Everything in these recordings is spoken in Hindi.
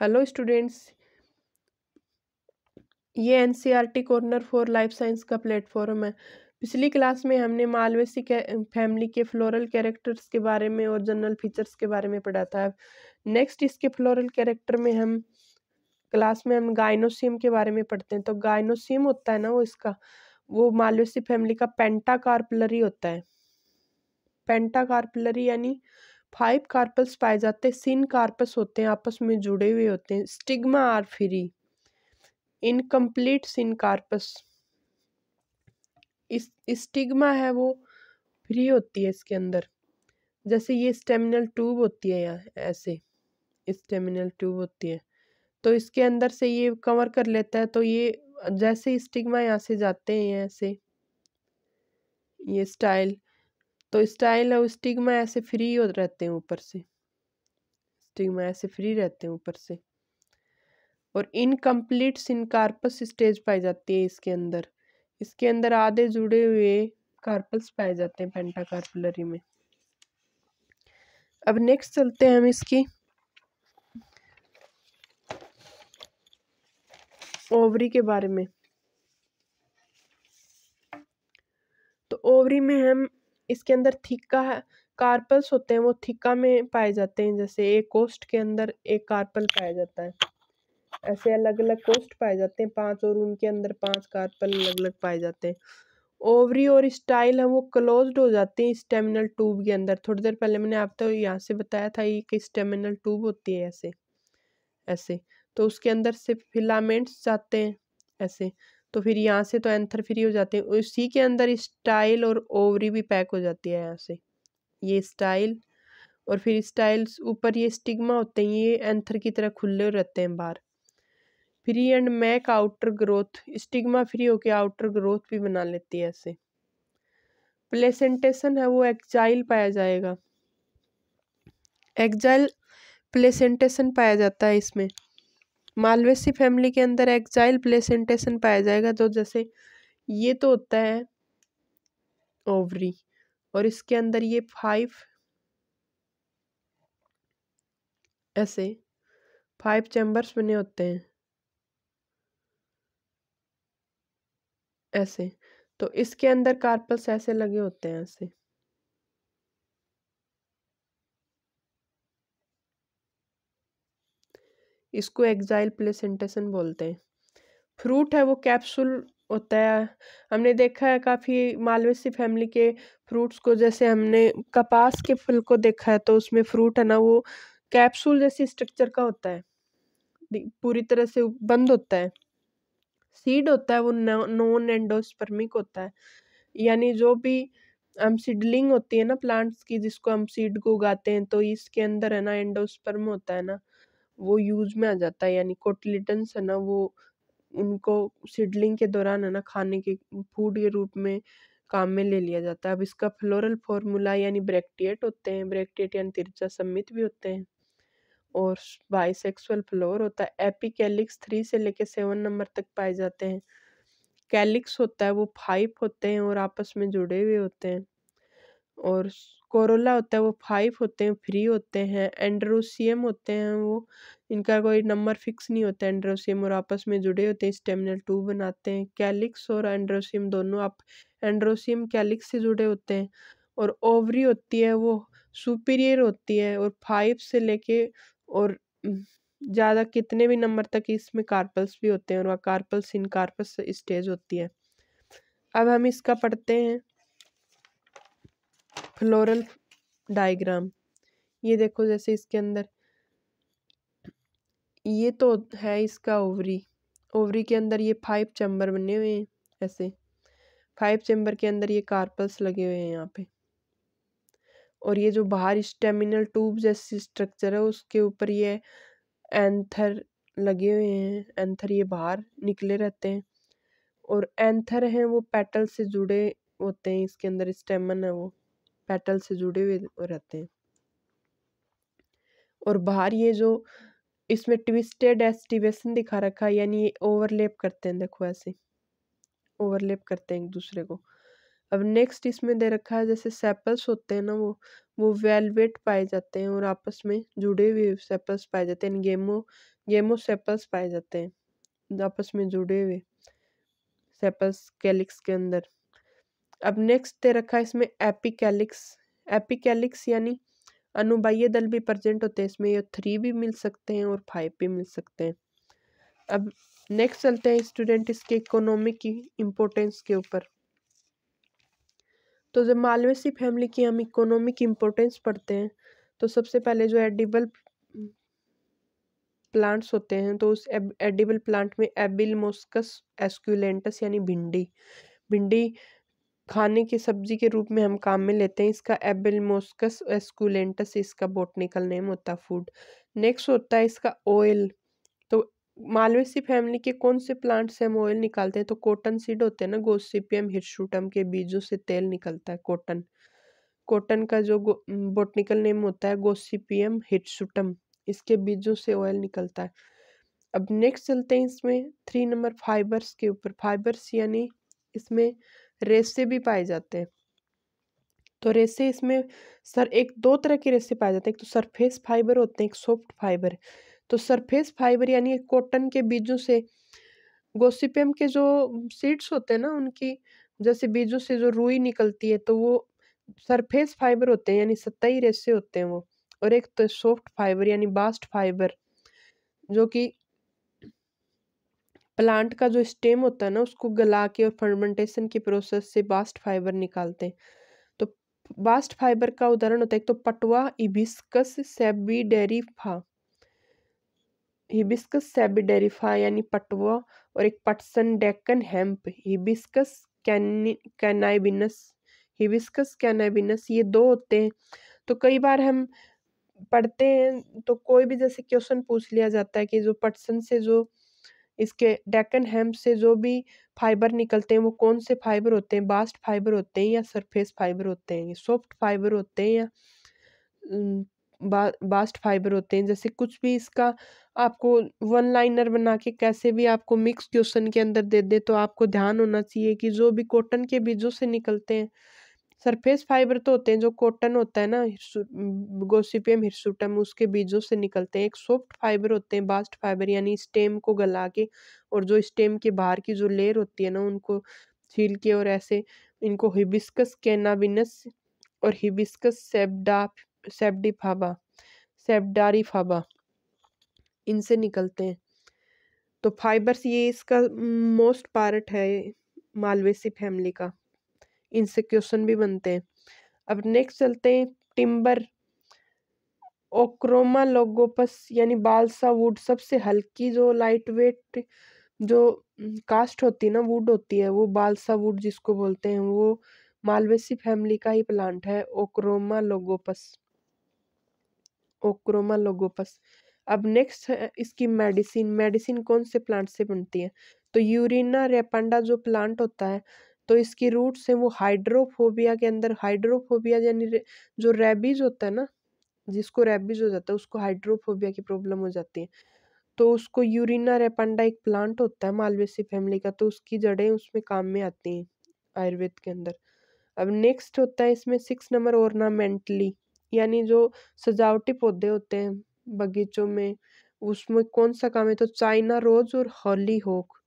हेलो स्टूडेंट्स ये NCERT corner for life science का प्लेटफॉर्म है पिछली क्लास में हमने मालवेसी के फैमिली के फ्लोरल कैरेक्टर्स के बारे में और जनरल फीचर्स के बारे में पढ़ा था नेक्स्ट इसके फ्लोरल कैरेक्टर में हम क्लास में हम गाइनोसियम के बारे में पढ़ते हैं तो गाइनोसियम होता है ना वो इसका वो मालवेसी फैमिली का पेंटाकार्पलरी होता है पेंटाकार्पलरी यानी फाइव कार्पल्स पाए जाते हैं सिन कार्पस होते हैं आपस में जुड़े हुए होते हैं stigma are free incomplete syncarpous इस स्टिग्मा है वो फ्री होती है इसके अंदर जैसे ये स्टेमिनल ट्यूब होती है यहाँ ऐसे स्टेमिनल ट्यूब होती है तो इसके अंदर से ये कवर कर लेता है तो ये जैसे स्टिग्मा यहाँ से जाते हैं ऐसे ये स्टाइल तो स्टाइल और स्टिग्मा ऐसे फ्री हो रहते हैं ऊपर से स्टिग्मा ऐसे फ्री रहते हैं ऊपर से और इनकम्प्लीट सिनकार्पस स्टेज पाई जाती है इसके अंदर इसके अंदर आधे जुड़े हुए कार्पल्स पाए जाते हैं पेंटाकार्पुलरी में अब नेक्स्ट चलते हैं हम इसकी ओवरी के बारे में तो ओवरी में हम इसके अंदर थिक्का कार्पल्स होते हैं वो थिक्का में पाए जाते हैं जैसे एक कोस्ट के अंदर एक कार्पल पाया जाता है ऐसे अलग अलग कोस्ट पाए जाते हैं पांच और उनके अंदर पांच कार्पल अलग अलग पाए जाते हैं ओवरी और स्टाइल है वो क्लोज्ड हो जाते हैं स्टेमिनल ट्यूब के अंदर थोड़ी देर पहले मैंने आपको तो यहाँ से बताया था कि स्टेमिनल ट्यूब होती है ऐसे ऐसे तो उसके अंदर से फिलामेंट्स जाते हैं ऐसे तो फिर यहाँ से तो एंथर फ्री हो जाते हैं उसी के अंदर स्टाइल और ओवरी भी पैक हो जाती है यहाँ से ये स्टाइल और फिर स्टाइल्स ऊपर ये स्टिग्मा होते हैं ये एंथर की तरह खुले रहते हैं बाहर free and make outer growth stigma free होके आउटर ग्रोथ भी बना लेती है ऐसे प्लेसेंटेशन है वो एक्जाइल पाया जाएगा एक्जाइल प्लेसेंटेशन पाया जाता है इसमें मालवेसी फैमिली के अंदर एक्जाइल प्लेसेंटेशन पाया जाएगा तो जैसे ये तो होता है ओवरी और इसके अंदर ये फाइव ऐसे फाइव चैम्बर्स बने होते हैं ऐसे तो इसके अंदर कार्पल्स ऐसे लगे होते हैं ऐसे इसको एग्जाइल प्लेसेंटेशन बोलते हैं फ्रूट है वो कैप्सूल होता है हमने देखा है काफ़ी मालवेसी फैमिली के फ्रूट्स को जैसे हमने कपास के फल को देखा है तो उसमें फ्रूट है ना वो कैप्सूल जैसी स्ट्रक्चर का होता है पूरी तरह से बंद होता है सीड होता है वो नॉन एंडोस्पर्मिक होता है यानी जो भी हम सीडलिंग होती है ना प्लांट्स की जिसको हम सीड को उगाते हैं तो इसके अंदर है ना एंडोस्पर्म होता है ना वो यूज़ में आ जाता है यानी कोटिलेडन्स है ना वो उनको सीडलिंग के दौरान है ना खाने के फूड के रूप में काम में ले लिया जाता है अब इसका फ्लोरल फॉर्मूला यानी ब्रैक्टिएट होते हैं ब्रैक्टिएट यानी तिरचा सम्मित भी होते हैं और बाइसेक्सुअल फ्लोर होता है एपी कैलिक्स थ्री से लेके सेवन नंबर तक पाए जाते हैं कैलिक्स होता है वो फाइव होते हैं और आपस में जुड़े हुए होते हैं और कोरोला होता है वो फाइव होते हैं फ्री होते हैं एंड्रोसियम होते हैं वो इनका कोई नंबर फिक्स नहीं होता एंड्रोसियम और आपस में जुड़े होते हैं स्टेमिनल टू बनाते हैं कैलिक्स और एंड्रोसियम दोनों आप एंड्रोसियम कैलिक्स से जुड़े होते हैं और ओवरी होती है वो सुपीरियर होती है और फाइव से लेके और ज़्यादा कितने भी नंबर तक इसमें कार्पल्स भी होते हैं और वह कार्पल्स इन कार्पस स्टेज होती है अब हम इसका पढ़ते हैं फ्लोरल डायग्राम ये देखो जैसे इसके अंदर ये तो है इसका ओवरी ओवरी के अंदर ये फाइव चैम्बर बने हुए हैं ऐसे फाइव चैम्बर के अंदर ये कार्पल्स लगे हुए हैं यहाँ पे और ये जो बाहर स्टेमिनल ट्यूब जैसी स्ट्रक्चर है उसके ऊपर ये एंथर लगे हुए हैं एंथर ये बाहर निकले रहते हैं और एंथर हैं वो पेटल से जुड़े होते हैं इसके अंदर स्टेमन है वो पेटल से जुड़े हुए रहते हैं और बाहर ये जो इसमें ट्विस्टेड एस्टिवेशन दिखा रखा है यानी ये ओवरलेप करते हैं देखो ऐसे ओवरलेप करते हैं एक दूसरे को अब नेक्स्ट इसमें दे रखा है जैसे सेपल्स होते हैं ना वो वो वेलवेट पाए जाते हैं और आपस में जुड़े हुए सेपल्स पाए जाते हैं गेमो गेमो सेपल्स पाए जाते हैं आपस में जुड़े हुए सेपल्स कैलिक्स के अंदर अब नेक्स्ट दे रखा है इसमें एपिकैलिक्स एपिकैलिक्स यानी अनुबाह्य दल भी प्रजेंट होते हैं इसमें ये थ्री भी मिल सकते हैं और फाइव भी मिल सकते हैं अब नेक्स्ट चलते हैं स्टूडेंट इसके इकोनॉमिक की इम्पोर्टेंस के ऊपर तो जब मालवेसी फैमिली की हम इकोनॉमिक इम्पोर्टेंस पढ़ते हैं तो सबसे पहले जो एडिबल प्लांट्स होते हैं तो उस एडिबल प्लांट में एबिल मोस्कस एस्क्यूलेंटस यानी भिंडी भिंडी खाने की सब्जी के रूप में हम काम में लेते हैं इसका एबेलमोस्कस एस्कुलेंटस इसका बोटनिकल नेम होता है फूड नेक्स्ट होता है इसका ऑयल तो मालवेसी फैमिली के कौन से प्लांट से हम ऑयल निकालते हैं तो कॉटन सीड होते हैं ना गोसिपियम हिरशूटम के बीजों से तेल निकलता है कॉटन कॉटन का जो बोटनिकल नेम होता है गोसिपियम हिरशूटम इसके बीजों से ऑयल निकलता है अब नेक्स्ट चलते हैं इसमें थ्री नंबर फाइबर्स के ऊपर फाइबर्स यानी इसमें रेसे भी पाए जाते हैं तो रेसे इसमें सर एक दो तरह के रेसे पाए जाते हैं एक तो सरफेस फाइबर होते हैं एक सॉफ्ट फाइबर तो सरफेस फाइबर यानी कॉटन के बीजों से गोसिपियम के जो सीड्स होते हैं ना उनकी जैसे बीजों से जो रुई निकलती है तो वो सरफेस फाइबर होते हैं यानी सतही रेसे होते हैं वो और एक तो सॉफ्ट फाइबर यानी बास्ट फाइबर जो कि प्लांट का जो स्टेम होता है ना उसको गला के और फर्मेंटेशन की प्रोसेस से बास्ट फाइबर निकालते हैं तो बास्ट फाइबर का उदाहरण होता है एक तो पटवा इबिस्कस सेबिडेरिफा हिबिस्कस सेबिडेरिफा यानी पटवा और एक पटसन Deccan hemp hibiscus cannabinus hibiscus cannabinus ये दो होते हैं तो कई बार हम पढ़ते हैं तो कोई भी जैसे क्वेश्चन पूछ लिया जाता है कि जो पटसन से जो इसके डेकन हेम्प से जो भी फाइबर निकलते हैं वो कौन से फाइबर होते हैं बास्ट फाइबर होते हैं या सरफेस फाइबर होते हैं सॉफ्ट फाइबर होते हैं या बा, बास्ट फाइबर होते हैं जैसे कुछ भी इसका आपको वन लाइनर बना के कैसे भी आपको मिक्स क्वेश्चन के अंदर दे दे तो आपको ध्यान होना चाहिए कि जो भी कॉटन के बीजों से निकलते हैं सरफेस फाइबर तो होते हैं जो कॉटन होता है ना गोसिपियम हिरसुटम उसके बीजों से निकलते हैं एक सॉफ्ट फाइबर होते हैं बास्ट फाइबर यानी स्टेम को गला के और जो स्टेम के बाहर की जो लेयर होती है ना उनको छील के और ऐसे इनको हिबिस्कस कैनाविनस और हिबिस्कस सेबडा सेबडिफाबा सेबडारीफाबा इनसे निकलते हैं तो फाइबर्स ये इसका मोस्ट mm, पार्ट है मालवेसी फैमिली का इनसे क्वेश्चन भी बनते हैं अब नेक्स्ट चलते हैं टिम्बर ओक्रोमा लोगोपस यानी बालसा वुड सबसे हल्की जो लाइट वेट जो कास्ट होती है ना वुड होती है वो बालसा वुड जिसको बोलते हैं वो मालवेसी फैमिली का ही प्लांट है ओक्रोमा लोगोपस ओक्रोमा लोगोपस अब नेक्स्ट इसकी मेडिसिन मेडिसिन कौन से प्लांट से बनती है तो यूरिना रेपांडा जो प्लांट होता है तो इसकी रूट्स हैं वो हाइड्रोफोबिया के अंदर हाइड्रोफोबिया यानी जो रेबीज़ होता है ना जिसको रेबीज़ हो जाता है उसको हाइड्रोफोबिया की प्रॉब्लम हो जाती है तो उसको यूरिना रेपांडा एक प्लांट होता है मालवेसी फैमिली का तो उसकी जड़ें उसमें काम में आती हैं आयुर्वेद के अंदर अब नेक्स्ट होता है इसमें सिक्स नंबर ऑर्नामेंटली यानी जो सजावटी पौधे होते हैं बगीचों में उसमें कौन सा काम है तो चाइना रोज और हॉली होक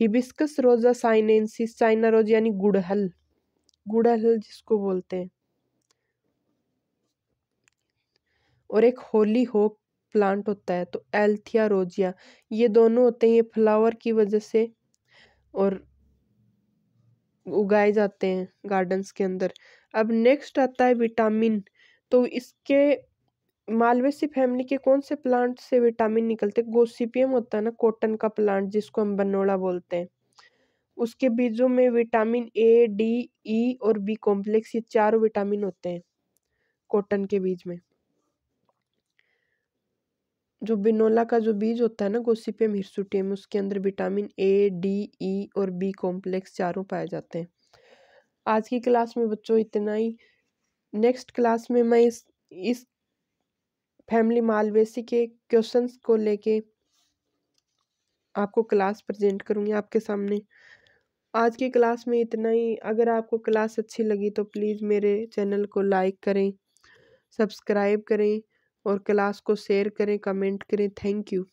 हिबिस्कस रोज़ा साइनेंसिस चाइना रोज यानी गुड़हल गुड़हल जिसको बोलते हैं और एक होली होक प्लांट होता है तो एल्थिया रोजिया ये दोनों होते हैं ये फ्लावर की वजह से और उगाए जाते हैं गार्डन्स के अंदर अब नेक्स्ट आता है विटामिन तो इसके मालवेसी फैमिली के कौन से प्लांट से विटामिन निकलते हैं गोसिपियम होता है ना कॉटन का प्लांट जिसको हम बनोड़ा बोलते हैं उसके बीजों में विटामिन ए डी ई और बी कॉम्प्लेक्स ये चारों विटामिन होते हैं कॉटन के बीज में जो बिनोला का जो बीज होता है ना गोसिपियम हिरसुटियम उसके अंदर विटामिन ए डी ई और बी कॉम्प्लेक्स चारों पाए जाते हैं आज की क्लास में बच्चों इतना ही नेक्स्ट क्लास में मैं इस इस फैमिली मालवेसी के क्वेश्चंस को लेके आपको क्लास प्रेजेंट करूँगी आपके सामने आज की क्लास में इतना ही अगर आपको क्लास अच्छी लगी तो प्लीज़ मेरे चैनल को लाइक करें सब्सक्राइब करें और क्लास को शेयर करें कमेंट करें थैंक यू